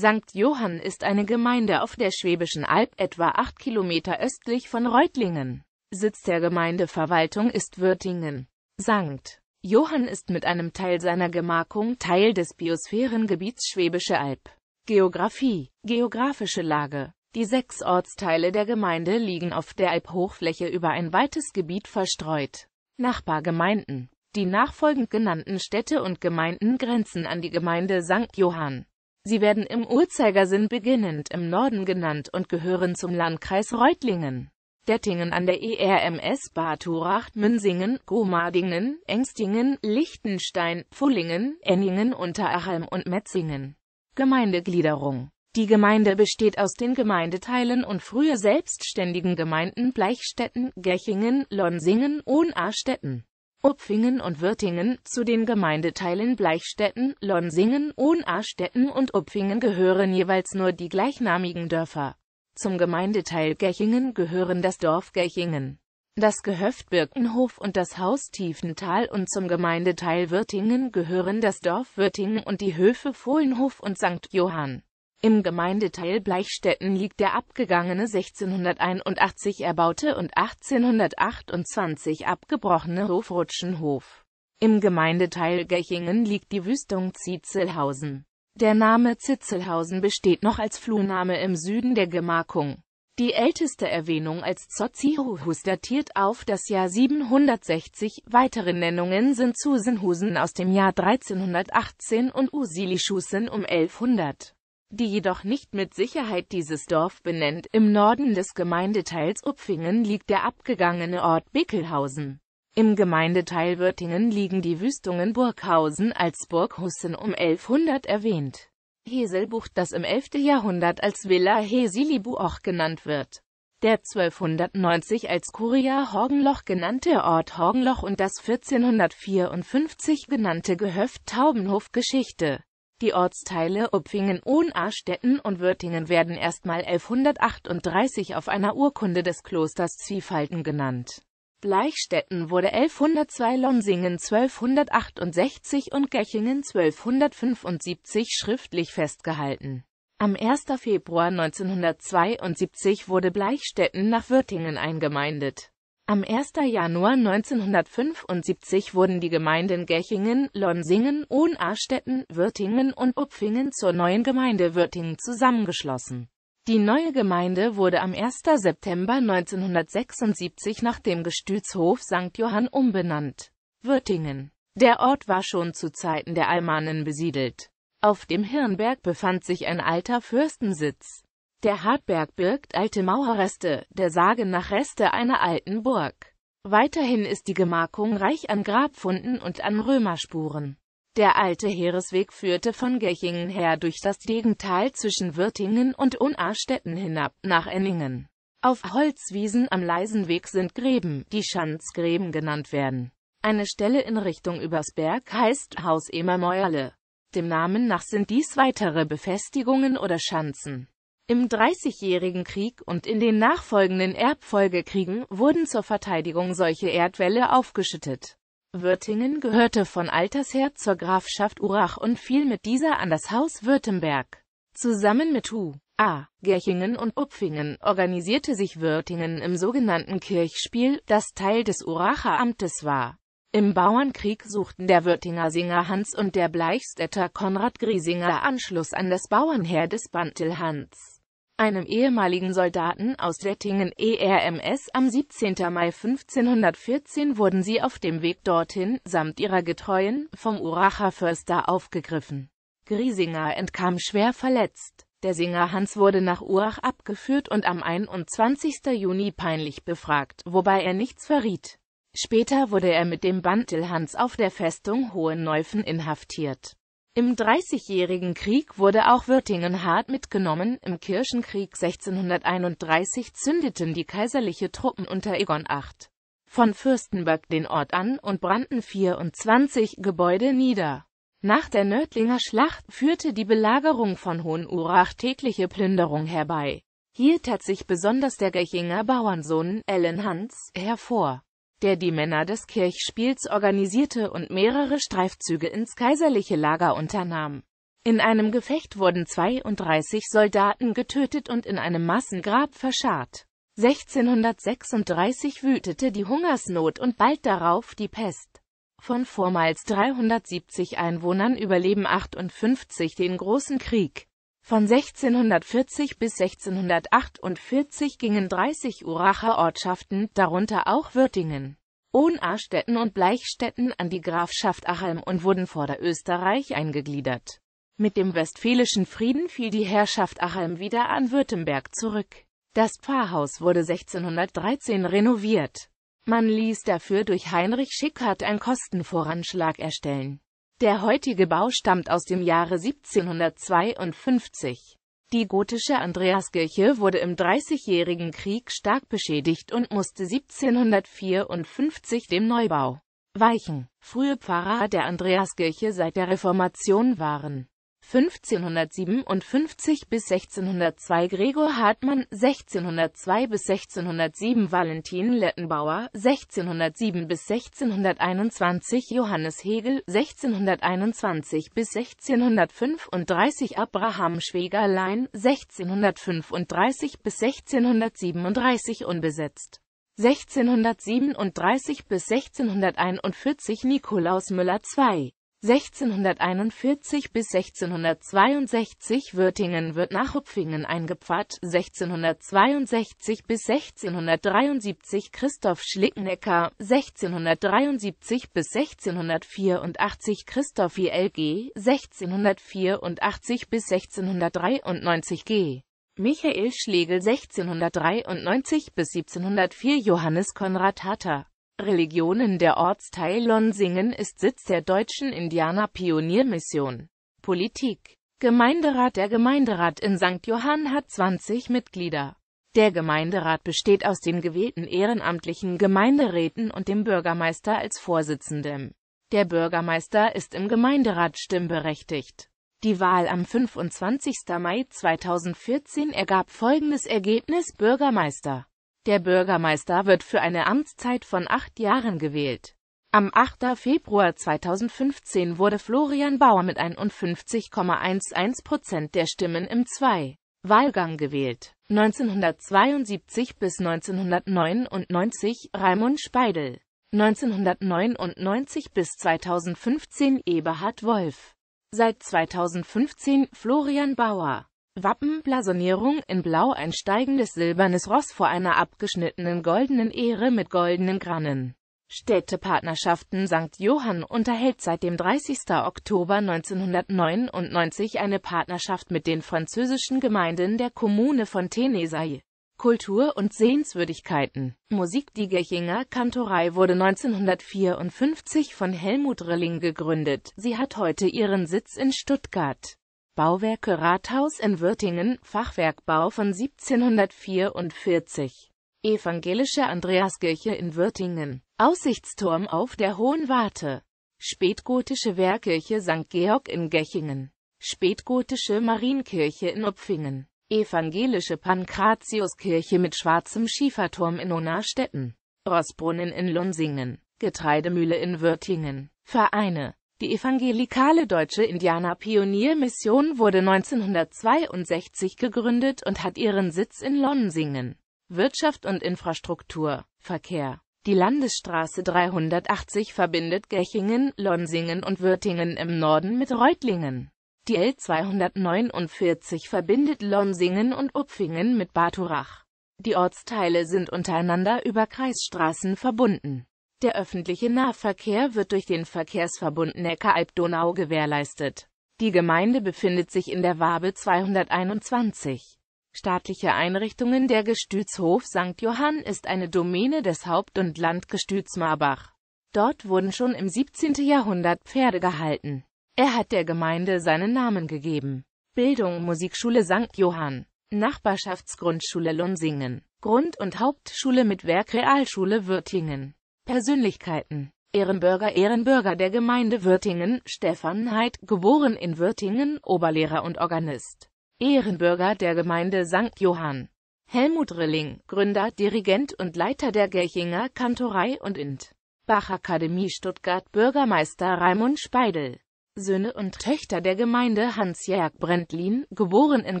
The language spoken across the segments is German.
St. Johann ist eine Gemeinde auf der Schwäbischen Alb, etwa 8 Kilometer östlich von Reutlingen. Sitz der Gemeindeverwaltung ist Würtingen. St. Johann ist mit einem Teil seiner Gemarkung Teil des Biosphärengebiets Schwäbische Alb. Geografie, geografische Lage Die sechs Ortsteile der Gemeinde liegen auf der Albhochfläche über ein weites Gebiet verstreut. Nachbargemeinden Die nachfolgend genannten Städte und Gemeinden grenzen an die Gemeinde St. Johann. Sie werden im Uhrzeigersinn beginnend im Norden genannt und gehören zum Landkreis Reutlingen. Dettingen an der ERMS Bad Urach, Münsingen, Gomadingen, Engstingen, Lichtenstein, Pfullingen, Enningen, Unterachem und Metzingen. Gemeindegliederung Die Gemeinde besteht aus den Gemeindeteilen und früher selbstständigen Gemeinden Bleichstetten, Gechingen, Lonsingen, Ohnarstetten. Upfingen und Wirtingen, zu den Gemeindeteilen Bleichstätten, Lonsingen, Ohnarstetten und Upfingen gehören jeweils nur die gleichnamigen Dörfer. Zum Gemeindeteil Gechingen gehören das Dorf Gechingen, das Gehöft Birkenhof und das Haus Tiefental und zum Gemeindeteil Wirtingen gehören das Dorf Wirtingen und die Höfe Fohlenhof und St. Johann. Im Gemeindeteil Bleichstetten liegt der abgegangene 1681 erbaute und 1828 abgebrochene Hofrutschenhof. Im Gemeindeteil Gechingen liegt die Wüstung Zitzelhausen. Der Name Zitzelhausen besteht noch als Flurname im Süden der Gemarkung. Die älteste Erwähnung als Zotzihuhus datiert auf das Jahr 760, weitere Nennungen sind Zusenhusen aus dem Jahr 1318 und Usilischusen um 1100 die jedoch nicht mit Sicherheit dieses Dorf benennt. Im Norden des Gemeindeteils Upfingen liegt der abgegangene Ort Bickelhausen. Im Gemeindeteil Wörthingen liegen die Wüstungen Burghausen als Burghussen um 1100 erwähnt. Heselbucht, das im 11. Jahrhundert als Villa Hesilibu auch genannt wird. Der 1290 als Curia Horgenloch genannte Ort Horgenloch und das 1454 genannte Gehöft Taubenhof Geschichte die Ortsteile Upfingen, Ohn, Arstetten und Würtingen werden erstmal 1138 auf einer Urkunde des Klosters Zwiefalten genannt. Bleichstetten wurde 1102, Lonsingen 1268 und Gechingen 1275 schriftlich festgehalten. Am 1. Februar 1972 wurde Bleichstetten nach Würtingen eingemeindet. Am 1. Januar 1975 wurden die Gemeinden Gechingen, Lonsingen, Ohnarstetten, Würtingen und Upfingen zur neuen Gemeinde Würtingen zusammengeschlossen. Die neue Gemeinde wurde am 1. September 1976 nach dem Gestützhof St. Johann umbenannt. Würtingen. Der Ort war schon zu Zeiten der Almanen besiedelt. Auf dem Hirnberg befand sich ein alter Fürstensitz. Der Hartberg birgt alte Mauerreste, der Sage nach Reste einer alten Burg. Weiterhin ist die Gemarkung reich an Grabfunden und an Römerspuren. Der alte Heeresweg führte von Gechingen her durch das Degental zwischen Wirtingen und Unarstetten hinab, nach Enningen. Auf Holzwiesen am Leisenweg sind Gräben, die Schanzgräben genannt werden. Eine Stelle in Richtung Übersberg heißt Haus Emermäuerle. Dem Namen nach sind dies weitere Befestigungen oder Schanzen. Im Dreißigjährigen Krieg und in den nachfolgenden Erbfolgekriegen wurden zur Verteidigung solche Erdwälle aufgeschüttet. Würtingen gehörte von alters her zur Grafschaft Urach und fiel mit dieser an das Haus Württemberg. Zusammen mit Hu, A. Gerchingen und Upfingen organisierte sich Würtingen im sogenannten Kirchspiel, das Teil des Uracher Amtes war. Im Bauernkrieg suchten der Württinger Singer Hans und der Bleichstädter Konrad Griesinger Anschluss an das Bauernherr des Bantel Hans einem ehemaligen Soldaten aus Dettingen ERMS. Am 17. Mai 1514 wurden sie auf dem Weg dorthin, samt ihrer Getreuen, vom Uracher Förster aufgegriffen. Griesinger entkam schwer verletzt. Der Singer Hans wurde nach Urach abgeführt und am 21. Juni peinlich befragt, wobei er nichts verriet. Später wurde er mit dem Bantel Hans auf der Festung Hohenneufen inhaftiert. Im Dreißigjährigen Krieg wurde auch Wirtingen hart mitgenommen, im Kirchenkrieg 1631 zündeten die kaiserliche Truppen unter Egon VIII von Fürstenberg den Ort an und brannten 24 Gebäude nieder. Nach der Nördlinger Schlacht führte die Belagerung von Hohenurach tägliche Plünderung herbei. Hier tat sich besonders der Gechinger Bauernsohn Ellen Hans hervor der die Männer des Kirchspiels organisierte und mehrere Streifzüge ins kaiserliche Lager unternahm. In einem Gefecht wurden 32 Soldaten getötet und in einem Massengrab verscharrt. 1636 wütete die Hungersnot und bald darauf die Pest. Von vormals 370 Einwohnern überleben 58 den Großen Krieg. Von 1640 bis 1648 gingen 30 Uracher Ortschaften, darunter auch Würtingen, Ohnarstetten und Bleichstetten an die Grafschaft Achelm und wurden vor der Österreich eingegliedert. Mit dem Westfälischen Frieden fiel die Herrschaft Achelm wieder an Württemberg zurück. Das Pfarrhaus wurde 1613 renoviert. Man ließ dafür durch Heinrich Schickhardt einen Kostenvoranschlag erstellen. Der heutige Bau stammt aus dem Jahre 1752. Die gotische Andreaskirche wurde im Dreißigjährigen Krieg stark beschädigt und musste 1754 dem Neubau weichen. Frühe Pfarrer der Andreaskirche seit der Reformation waren 1557 bis 1602 Gregor Hartmann, 1602 bis 1607 Valentin Lettenbauer, 1607 bis 1621 Johannes Hegel, 1621 bis 1635 Abraham Schwegerlein, 1635 bis 1637 unbesetzt. 1637 bis 1641 Nikolaus Müller II. 1641 bis 1662 Würtingen wird nach Hupfingen eingepfarrt, 1662 bis 1673 Christoph Schlickenecker, 1673 bis 1684 Christoph ILG, 1684 bis 1693 G. Michael Schlegel 1693 bis 1704 Johannes Konrad Hatter Religionen Der Ortsteil Lonsingen ist Sitz der deutschen Indianer-Pioniermission. Politik Gemeinderat Der Gemeinderat in St. Johann hat 20 Mitglieder. Der Gemeinderat besteht aus den gewählten ehrenamtlichen Gemeinderäten und dem Bürgermeister als Vorsitzendem. Der Bürgermeister ist im Gemeinderat stimmberechtigt. Die Wahl am 25. Mai 2014 ergab folgendes Ergebnis Bürgermeister der Bürgermeister wird für eine Amtszeit von acht Jahren gewählt. Am 8. Februar 2015 wurde Florian Bauer mit 51,11 Prozent der Stimmen im 2. Wahlgang gewählt. 1972 bis 1999 Raimund Speidel. 1999 bis 2015 Eberhard Wolf. Seit 2015 Florian Bauer. Wappenblasonierung: In Blau ein steigendes silbernes Ross vor einer abgeschnittenen goldenen Ähre mit goldenen Grannen. Städtepartnerschaften St. Johann unterhält seit dem 30. Oktober 1999 eine Partnerschaft mit den französischen Gemeinden der Kommune von Tenesay. Kultur und Sehenswürdigkeiten Musik Die Gechinger Kantorei wurde 1954 von Helmut Rilling gegründet. Sie hat heute ihren Sitz in Stuttgart. Bauwerke Rathaus in Würtingen, Fachwerkbau von 1744. Evangelische Andreaskirche in Würtingen. Aussichtsturm auf der Hohen Warte. Spätgotische Wehrkirche St. Georg in Gechingen. Spätgotische Marienkirche in Upfingen. Evangelische Pankratiuskirche mit schwarzem Schieferturm in Onarstetten. Rossbrunnen in Lunsingen. Getreidemühle in Würtingen. Vereine die evangelikale deutsche Indianerpioniermission wurde 1962 gegründet und hat ihren Sitz in Lonsingen. Wirtschaft und Infrastruktur, Verkehr. Die Landesstraße 380 verbindet Gechingen, Lonsingen und Würtingen im Norden mit Reutlingen. Die L249 verbindet Lonsingen und Upfingen mit Baturach. Die Ortsteile sind untereinander über Kreisstraßen verbunden. Der öffentliche Nahverkehr wird durch den Verkehrsverbund Neckar-Alb-Donau gewährleistet. Die Gemeinde befindet sich in der Wabe 221. Staatliche Einrichtungen Der Gestützhof St. Johann ist eine Domäne des Haupt- und Landgestüts Marbach. Dort wurden schon im 17. Jahrhundert Pferde gehalten. Er hat der Gemeinde seinen Namen gegeben. Bildung Musikschule St. Johann, Nachbarschaftsgrundschule Lunsingen, Grund- und Hauptschule mit Werk Realschule Würtingen. Persönlichkeiten Ehrenbürger Ehrenbürger der Gemeinde Würtingen, Stefan Heid, geboren in Würtingen, Oberlehrer und Organist. Ehrenbürger der Gemeinde St. Johann. Helmut Rilling, Gründer, Dirigent und Leiter der Gelchinger Kantorei und Int. Bach Akademie Stuttgart Bürgermeister Raimund Speidel. Söhne und Töchter der Gemeinde Hans-Jörg Brentlin, geboren in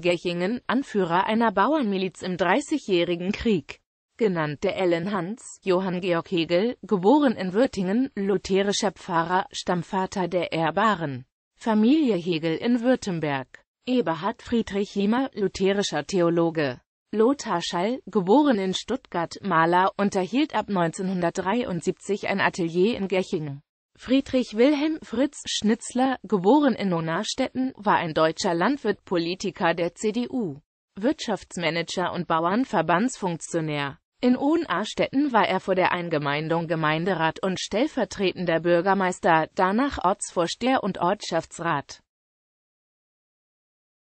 Gelchingen, Anführer einer Bauernmiliz im Dreißigjährigen Krieg genannte Ellen Hans, Johann Georg Hegel, geboren in Würtingen, lutherischer Pfarrer, Stammvater der ehrbaren Familie Hegel in Württemberg. Eberhard Friedrich Hiemer, lutherischer Theologe. Lothar Schall, geboren in Stuttgart, Maler, unterhielt ab 1973 ein Atelier in Gechingen. Friedrich Wilhelm Fritz Schnitzler, geboren in Nonarstetten, war ein deutscher Landwirt, Politiker der CDU, Wirtschaftsmanager und Bauernverbandsfunktionär. In Ohnarstetten war er vor der Eingemeindung Gemeinderat und stellvertretender Bürgermeister, danach Ortsvorsteher und Ortschaftsrat.